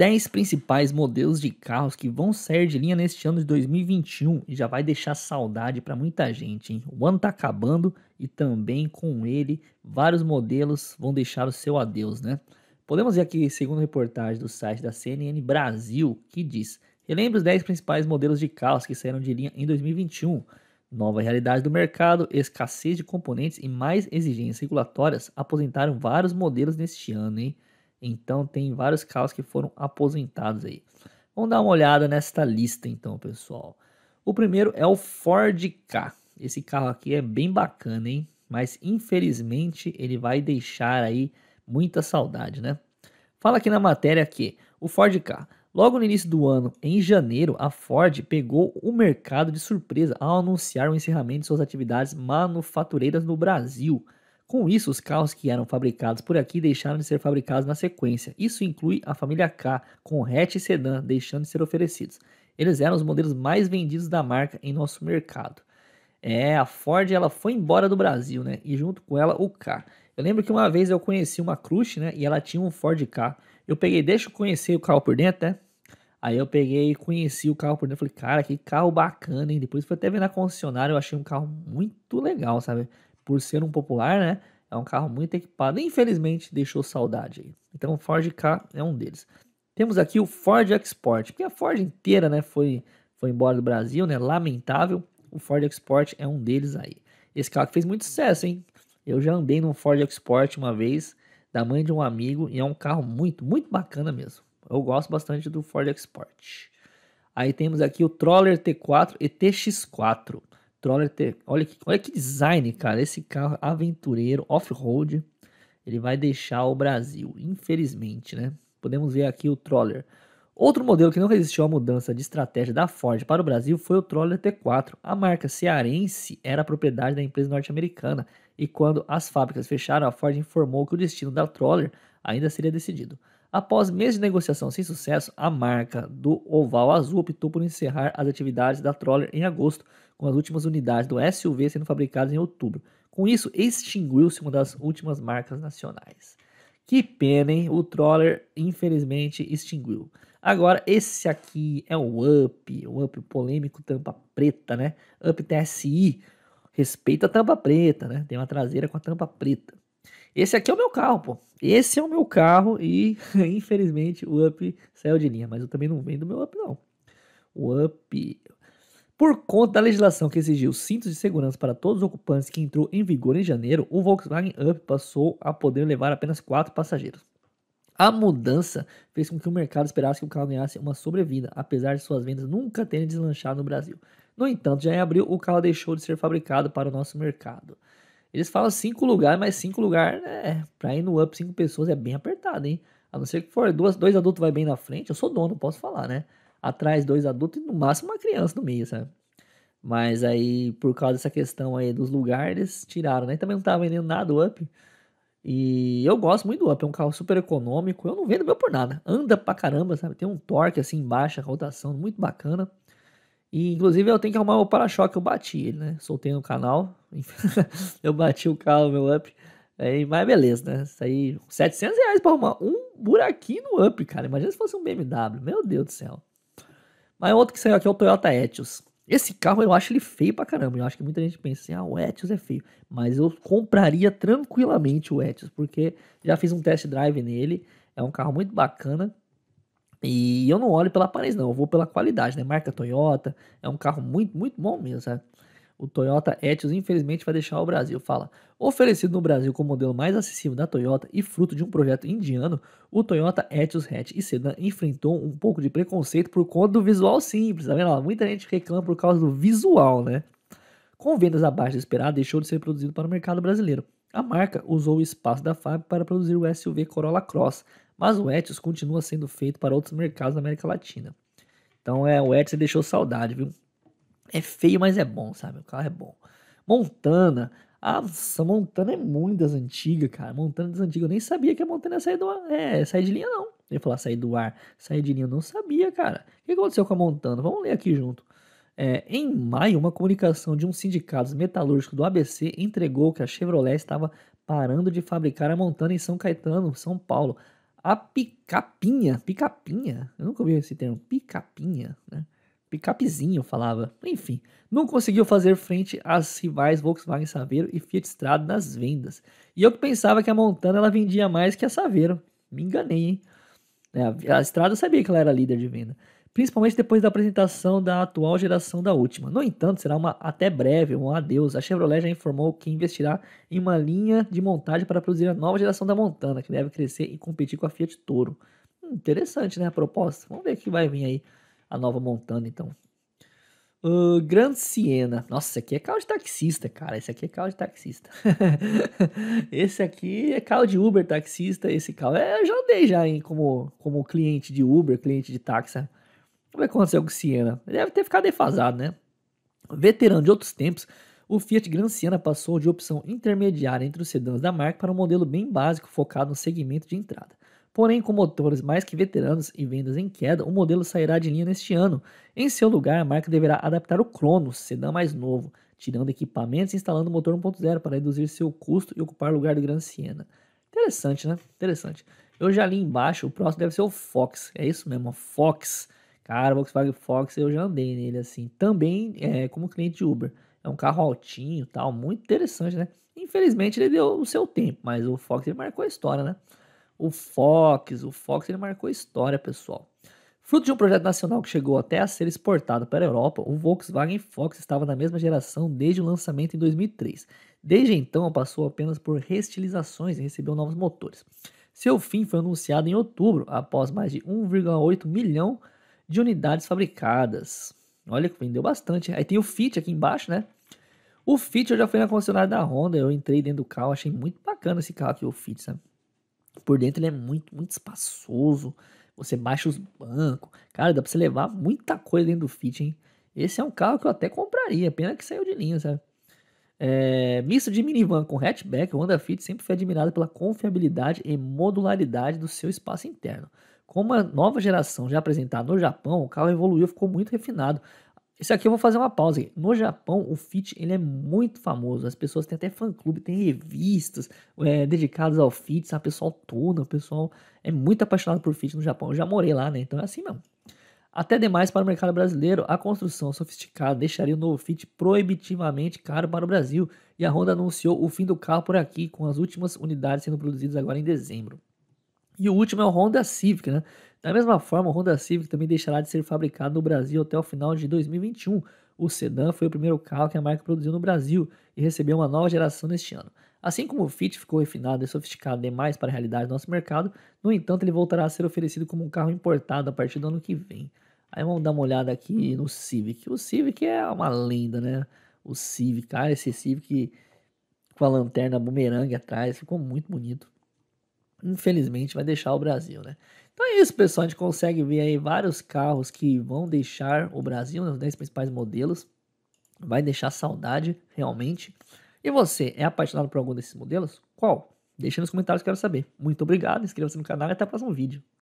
10 principais modelos de carros que vão sair de linha neste ano de 2021 e já vai deixar saudade para muita gente. Hein? O ano tá acabando e também com ele vários modelos vão deixar o seu adeus, né? Podemos ver aqui, segundo reportagem do site da CNN Brasil, que diz: Relembre os 10 principais modelos de carros que saíram de linha em 2021. Nova realidade do mercado, escassez de componentes e mais exigências regulatórias aposentaram vários modelos neste ano, hein? Então tem vários carros que foram aposentados aí. Vamos dar uma olhada nesta lista então, pessoal. O primeiro é o Ford K. Esse carro aqui é bem bacana, hein? Mas infelizmente ele vai deixar aí muita saudade, né? Fala aqui na matéria que o Ford K Logo no início do ano, em janeiro, a Ford pegou o mercado de surpresa ao anunciar o encerramento de suas atividades manufatureiras no Brasil. Com isso, os carros que eram fabricados por aqui deixaram de ser fabricados na sequência. Isso inclui a família K, com hatch e sedã deixando de ser oferecidos. Eles eram os modelos mais vendidos da marca em nosso mercado. É, a Ford ela foi embora do Brasil, né? E junto com ela o K. Eu lembro que uma vez eu conheci uma crush, né? E ela tinha um Ford K. Eu peguei, deixa eu conhecer o carro por dentro, né? Aí eu peguei e conheci o carro por dentro. Falei, cara, que carro bacana, hein? Depois fui até ver na concessionária, eu achei um carro muito legal, sabe? por ser um popular, né? É um carro muito equipado. Infelizmente, deixou saudade aí. Então, o Ford K é um deles. Temos aqui o Ford Export, porque a Ford inteira, né, foi, foi embora do Brasil, né? Lamentável. O Ford Export é um deles aí. Esse carro que fez muito sucesso, hein? Eu já andei num Ford Export uma vez, da mãe de um amigo, e é um carro muito, muito bacana mesmo. Eu gosto bastante do Ford Export. Aí temos aqui o Troller T4 e TX4. Troller, olha que, olha que design, cara. Esse carro aventureiro, off-road, ele vai deixar o Brasil, infelizmente, né? Podemos ver aqui o Troller. Outro modelo que não resistiu à mudança de estratégia da Ford para o Brasil foi o Troller T4. A marca cearense era propriedade da empresa norte-americana e quando as fábricas fecharam, a Ford informou que o destino da Troller ainda seria decidido. Após meses de negociação sem sucesso, a marca do Oval Azul optou por encerrar as atividades da Troller em agosto, com as últimas unidades do SUV sendo fabricadas em outubro. Com isso, extinguiu-se uma das últimas marcas nacionais. Que pena, hein? O Troller, infelizmente, extinguiu. Agora, esse aqui é o Up, o Up polêmico tampa preta, né? Up TSI, respeita a tampa preta, né? Tem uma traseira com a tampa preta. Esse aqui é o meu carro, pô. Esse é o meu carro e infelizmente o Up saiu de linha, mas eu também não vendo meu Up não. O Up por conta da legislação que exigiu cintos de segurança para todos os ocupantes que entrou em vigor em janeiro, o Volkswagen Up passou a poder levar apenas quatro passageiros. A mudança fez com que o mercado esperasse que o carro ganhasse uma sobrevida, apesar de suas vendas nunca terem deslanchado no Brasil. No entanto, já em abril, o carro deixou de ser fabricado para o nosso mercado. Eles falam cinco lugares, mas cinco lugares, né? Pra ir no up cinco pessoas é bem apertado, hein? A não ser que for duas, dois adultos vai bem na frente, eu sou dono, posso falar, né? Atrás dois adultos e no máximo uma criança no meio, sabe? Mas aí, por causa dessa questão aí dos lugares, tiraram, né? Também não tava vendendo nada o up. E eu gosto muito do Up, é um carro super econômico. Eu não vendo meu por nada. Anda pra caramba, sabe? Tem um torque assim baixa rotação muito bacana. E, inclusive, eu tenho que arrumar o para-choque. Eu bati ele, né? Soltei no canal. eu bati o carro, meu up. Aí, mas beleza, né? Isso aí, 700 reais pra arrumar um buraquinho no up, cara. Imagina se fosse um BMW. Meu Deus do céu. Mas outro que saiu aqui é o Toyota Etios. Esse carro eu acho ele feio pra caramba. Eu acho que muita gente pensa assim, ah, o Etios é feio. Mas eu compraria tranquilamente o Etios, porque já fiz um test drive nele. É um carro muito bacana. E eu não olho pela aparência, não, eu vou pela qualidade, né? Marca Toyota, é um carro muito, muito bom mesmo, sabe? O Toyota Etios, infelizmente, vai deixar o Brasil. Fala, oferecido no Brasil como modelo mais acessível da Toyota e fruto de um projeto indiano, o Toyota Etios Hatch e Sedan enfrentou um pouco de preconceito por conta do visual simples, tá vendo? muita gente reclama por causa do visual, né? Com vendas abaixo do esperado, deixou de ser produzido para o mercado brasileiro. A marca usou o espaço da fábrica para produzir o SUV Corolla Cross, mas o Etios continua sendo feito para outros mercados da América Latina. Então é, o Etios deixou saudade, viu? É feio, mas é bom, sabe? O carro é bom. Montana. Nossa, Montana é muito das antigas, cara. Montana das antigas. Eu nem sabia que a Montana ia sair, do ar, é, sair de linha, não. Eu ia falar sair do ar, sair de linha. Eu não sabia, cara. O que aconteceu com a Montana? Vamos ler aqui junto. É, em maio, uma comunicação de um sindicato metalúrgico do ABC entregou que a Chevrolet estava parando de fabricar a Montana em São Caetano, São Paulo, a picapinha, picapinha, eu nunca ouvi esse termo, picapinha, né? Picapezinho falava. Enfim, não conseguiu fazer frente às rivais Volkswagen Saveiro e Fiat Strada nas vendas. E eu que pensava que a Montana ela vendia mais que a Saveiro. Me enganei, hein? É, a Strada sabia que ela era líder de venda principalmente depois da apresentação da atual geração da última. No entanto, será uma até breve, um adeus. A Chevrolet já informou que investirá em uma linha de montagem para produzir a nova geração da Montana, que deve crescer e competir com a Fiat Toro. Hum, interessante, né, a proposta? Vamos ver que vai vir aí a nova Montana, então. Uh, Grande Siena. Nossa, esse aqui é carro de taxista, cara. Esse aqui é carro de taxista. esse aqui é carro de Uber taxista. Esse carro é, eu já andei já hein, como, como cliente de Uber, cliente de táxi. Como é que aconteceu com o Siena? Deve ter ficado defasado, né? Veterano de outros tempos, o Fiat Gran Siena passou de opção intermediária entre os sedãs da marca para um modelo bem básico focado no segmento de entrada. Porém, com motores mais que veteranos e vendas em queda, o modelo sairá de linha neste ano. Em seu lugar, a marca deverá adaptar o Cronos, sedã mais novo, tirando equipamentos e instalando o motor 1.0 para reduzir seu custo e ocupar o lugar do Gran Siena. Interessante, né? Interessante. Eu já li embaixo, o próximo deve ser o Fox. É isso mesmo, Fox Cara, o Volkswagen Fox eu já andei nele assim. Também é, como cliente de Uber. É um carro altinho tal, muito interessante, né? Infelizmente ele deu o seu tempo, mas o Fox ele marcou a história, né? O Fox, o Fox ele marcou a história, pessoal. Fruto de um projeto nacional que chegou até a ser exportado para a Europa, o Volkswagen Fox estava na mesma geração desde o lançamento em 2003. Desde então, passou apenas por restilizações e recebeu novos motores. Seu fim foi anunciado em outubro, após mais de 1,8 milhão de de unidades fabricadas. Olha que vendeu bastante. Aí tem o Fit aqui embaixo, né? O Fit eu já fui na concessionária da Honda, eu entrei dentro do carro, achei muito bacana esse carro aqui, o Fit, sabe? Por dentro ele é muito, muito espaçoso. Você baixa os bancos. Cara, dá pra você levar muita coisa dentro do Fit, hein? Esse é um carro que eu até compraria, pena que saiu de linha, sabe? É, misto de minivan com hatchback, o Honda Fit sempre foi admirado pela confiabilidade e modularidade do seu espaço interno. Como a nova geração já apresentada no Japão, o carro evoluiu, ficou muito refinado. Isso aqui eu vou fazer uma pausa. Aqui. No Japão, o Fit ele é muito famoso. As pessoas têm até fã-clube, tem revistas é, dedicadas ao Fit. A pessoal tuna, o pessoal é muito apaixonado por Fit no Japão. Eu já morei lá, né? Então é assim mesmo. Até demais para o mercado brasileiro, a construção sofisticada deixaria o novo Fit proibitivamente caro para o Brasil. E a Honda anunciou o fim do carro por aqui, com as últimas unidades sendo produzidas agora em dezembro. E o último é o Honda Civic, né? Da mesma forma, o Honda Civic também deixará de ser fabricado no Brasil até o final de 2021. O sedã foi o primeiro carro que a marca produziu no Brasil e recebeu uma nova geração neste ano. Assim como o Fit ficou refinado e sofisticado demais para a realidade do nosso mercado, no entanto ele voltará a ser oferecido como um carro importado a partir do ano que vem. Aí vamos dar uma olhada aqui no Civic. O Civic é uma lenda, né? O Civic, cara, ah, esse Civic com a lanterna bumerangue atrás, ficou muito bonito infelizmente vai deixar o Brasil, né? Então é isso, pessoal. A gente consegue ver aí vários carros que vão deixar o Brasil, né, os 10 principais modelos. Vai deixar saudade, realmente. E você, é apaixonado por algum desses modelos? Qual? Deixa nos comentários, quero saber. Muito obrigado, inscreva-se no canal e até o próximo vídeo.